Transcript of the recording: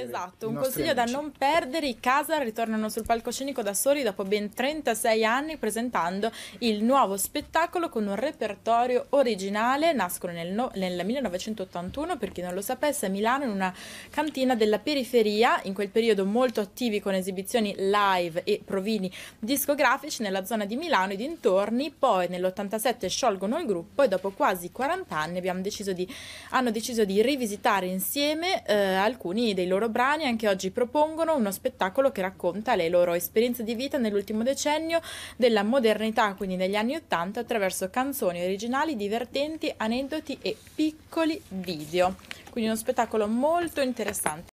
Esatto, un consiglio amici. da non perdere, i Casar ritornano sul palcoscenico da soli dopo ben 36 anni presentando il nuovo spettacolo con un repertorio originale, nascono nel, no- nel 1981 per chi non lo sapesse a Milano in una cantina della periferia, in quel periodo molto attivi con esibizioni live e provini discografici nella zona di Milano e dintorni, poi nell'87 sciolgono il gruppo e dopo quasi 40 anni deciso di, hanno deciso di rivisitare insieme eh, alcuni dei loro loro brani anche oggi propongono uno spettacolo che racconta le loro esperienze di vita nell'ultimo decennio della modernità, quindi negli anni Ottanta, attraverso canzoni originali, divertenti, aneddoti e piccoli video. Quindi uno spettacolo molto interessante.